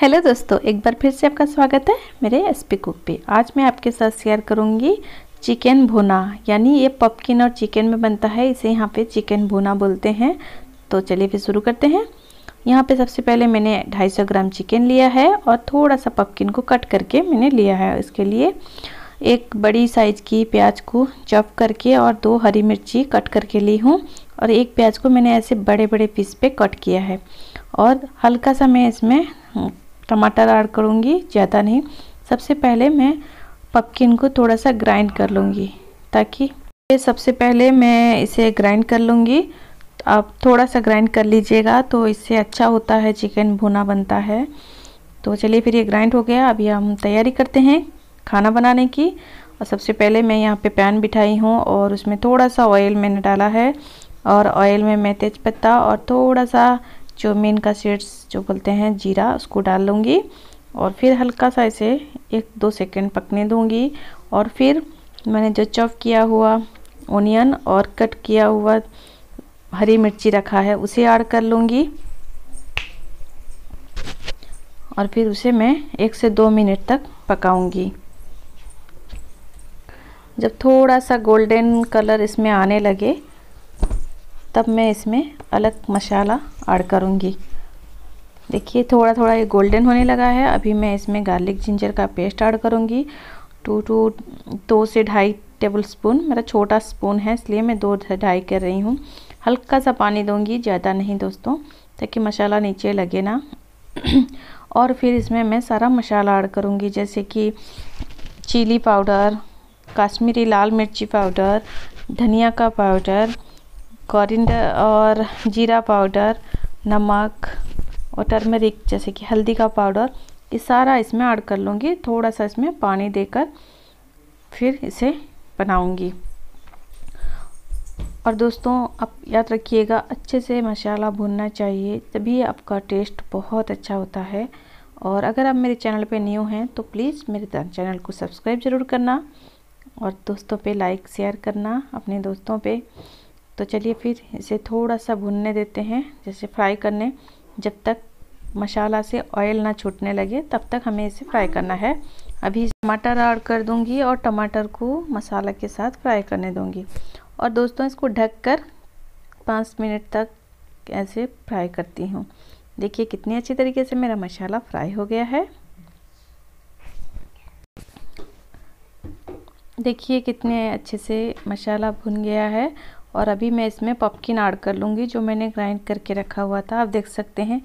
hello दोस्तों एक बार फिर से आपका स्वागत है मेरे एस पी कुक पे आज मैं आपके साथ शेयर करूँगी चिकन भुना यानी ये पपकिन और चिकन में बनता है इसे यहाँ पे चिकन भुना बोलते हैं तो चलिए फिर शुरू करते हैं यहाँ पे सबसे पहले मैंने 250 ग्राम चिकन लिया है और थोड़ा सा पपकिन को कट करके मैंने लिया है इसके लिए एक बड़ी साइज की प्याज को चप करके और दो हरी मिर्ची कट करके ली हूँ और एक प्याज को मैंने ऐसे बड़े बड़े पीस पे कट किया है और हल्का सा मैं इसमें टमाटर ऐड करूँगी ज़्यादा नहीं सबसे पहले मैं पपकिन को थोड़ा सा ग्राइंड कर लूँगी ताकि सबसे पहले मैं इसे ग्राइंड कर लूँगी आप थोड़ा सा ग्राइंड कर लीजिएगा तो इससे अच्छा होता है चिकन भुना बनता है तो चलिए फिर ये ग्राइंड हो गया अभी हम तैयारी करते हैं खाना बनाने की और सबसे पहले मैं यहाँ पे पैन बिठाई हूँ और उसमें थोड़ा सा ऑयल मैंने डाला है और ऑयल में मैं तेज़पत्ता और थोड़ा सा जो मेन का सीड्स जो बोलते हैं जीरा उसको डाल लूँगी और फिर हल्का सा इसे एक दो सेकंड पकने दूँगी और फिर मैंने जो चॉप किया हुआ ओनियन और कट किया हुआ हरी मिर्ची रखा है उसे ऐड कर लूँगी और फिर उसे मैं एक से दो मिनट तक पकाऊंगी जब थोड़ा सा गोल्डन कलर इसमें आने लगे तब मैं इसमें अलग मसाला ऐड करूँगी देखिए थोड़ा थोड़ा ये गोल्डन होने लगा है अभी मैं इसमें गार्लिक जिंजर का पेस्ट ऐड करूँगी टू टू दो से ढाई टेबल स्पून मेरा छोटा स्पून है इसलिए मैं दो ढाई कर रही हूँ हल्का सा पानी दूँगी ज़्यादा नहीं दोस्तों ताकि मसाला नीचे लगे ना और फिर इसमें मैं सारा मसाला ऐड करूँगी जैसे कि चिली पाउडर काश्मीरी लाल मिर्ची पाउडर धनिया का पाउडर कॉरिंडर और जीरा पाउडर नमक और टर्मेरिक जैसे कि हल्दी का पाउडर ये सारा इसमें ऐड कर लूँगी थोड़ा सा इसमें पानी देकर फिर इसे बनाऊँगी और दोस्तों आप याद रखिएगा अच्छे से मसाला भूनना चाहिए तभी आपका टेस्ट बहुत अच्छा होता है और अगर आप मेरे चैनल पे न्यू हैं तो प्लीज़ मेरे चैनल को सब्सक्राइब ज़रूर करना और दोस्तों पे लाइक शेयर करना अपने दोस्तों पे तो चलिए फिर इसे थोड़ा सा भुनने देते हैं जैसे फ्राई करने जब तक मसाला से ऑयल ना छूटने लगे तब तक हमें इसे फ्राई करना है अभी टमाटर ऐड कर दूंगी और टमाटर को मसाला के साथ फ्राई करने दूंगी और दोस्तों इसको ढककर पाँच मिनट तक ऐसे फ्राई करती हूँ देखिए कितनी अच्छी तरीके से मेरा मसाला फ्राई हो गया है देखिए कितने अच्छे से मसाला भुन गया है और अभी मैं इसमें पपकिन ऐड कर लूँगी जो मैंने ग्राइंड करके रखा हुआ था आप देख सकते हैं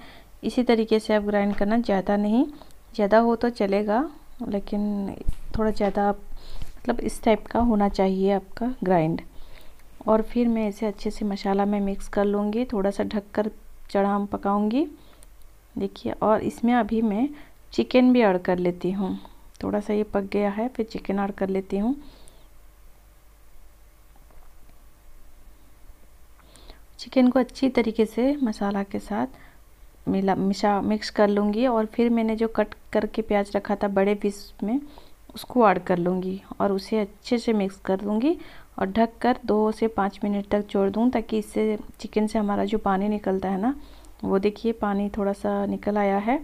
इसी तरीके से आप ग्राइंड करना ज़्यादा नहीं ज़्यादा हो तो चलेगा लेकिन थोड़ा ज़्यादा मतलब इस टाइप का होना चाहिए आपका ग्राइंड और फिर मैं इसे अच्छे से मसाला में मिक्स कर लूँगी थोड़ा सा ढक कर चढ़ा पकाऊँगी देखिए और इसमें अभी मैं चिकन भी ऐड कर लेती हूँ थोड़ा सा ये पक गया है फिर चिकन ऐड कर लेती हूँ चिकन को अच्छी तरीके से मसाला के साथ मिला मिशा मिक्स कर लूँगी और फिर मैंने जो कट करके प्याज रखा था बड़े पीस में उसको ऐड कर लूँगी और उसे अच्छे से मिक्स कर दूँगी और ढक कर दो से पाँच मिनट तक छोड़ दूँ ताकि इससे चिकन से हमारा जो पानी निकलता है ना वो देखिए पानी थोड़ा सा निकल आया है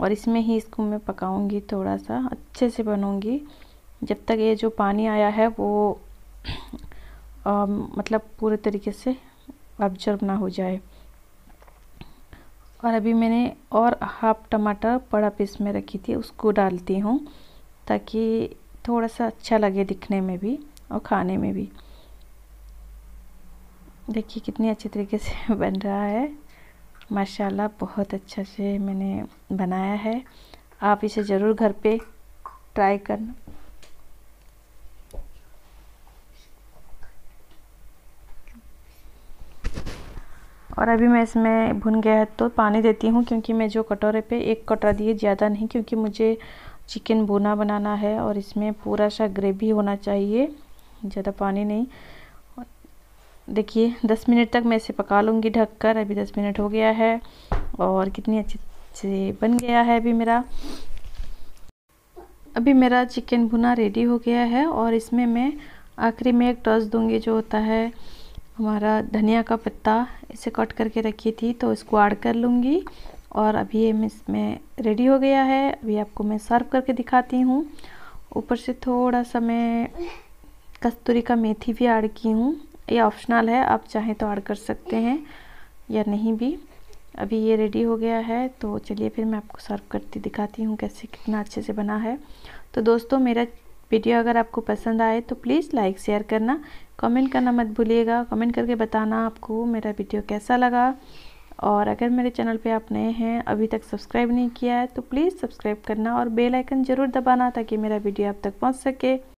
और इसमें ही इसको मैं पकाऊँगी थोड़ा सा अच्छे से बनूँगी जब तक ये जो पानी आया है वो आ, मतलब पूरे तरीके से ऑब्जर्व ना हो जाए और अभी मैंने और हाफ टमाटर बड़ा पीस में रखी थी उसको डालती हूँ ताकि थोड़ा सा अच्छा लगे दिखने में भी और खाने में भी देखिए कितनी अच्छे तरीके से बन रहा है माशाल्लाह बहुत अच्छा से मैंने बनाया है आप इसे ज़रूर घर पे ट्राई करना और अभी मैं इसमें भुन गया है तो पानी देती हूँ क्योंकि मैं जो कटोरे पे एक कटोरा दिए ज़्यादा नहीं क्योंकि मुझे चिकन भुना बनाना है और इसमें पूरा सा ग्रेवी होना चाहिए ज़्यादा पानी नहीं देखिए 10 मिनट तक मैं इसे पका लूँगी ढककर अभी 10 मिनट हो गया है और कितनी अच्छे से बन गया है अभी मेरा अभी मेरा चिकन भुना रेडी हो गया है और इसमें मैं आखिरी में एक टॉस दूँगी जो होता है हमारा धनिया का पत्ता इसे कट करके रखी थी तो इसको ऐड कर लूँगी और अभी ये इसमें रेडी हो गया है अभी आपको मैं सर्व करके दिखाती हूँ ऊपर से थोड़ा सा मैं कस्तूरी का मेथी भी ऐड की हूँ ये ऑप्शनल है आप चाहें तो ऐड कर सकते हैं या नहीं भी अभी ये रेडी हो गया है तो चलिए फिर मैं आपको सर्व करती दिखाती हूँ कैसे कितना अच्छे से बना है तो दोस्तों मेरा वीडियो अगर आपको पसंद आए तो प्लीज़ लाइक शेयर करना कमेंट करना मत भूलिएगा कमेंट करके बताना आपको मेरा वीडियो कैसा लगा और अगर मेरे चैनल पे आप नए हैं अभी तक सब्सक्राइब नहीं किया है तो प्लीज़ सब्सक्राइब करना और बेल आइकन ज़रूर दबाना ताकि मेरा वीडियो आप तक पहुंच सके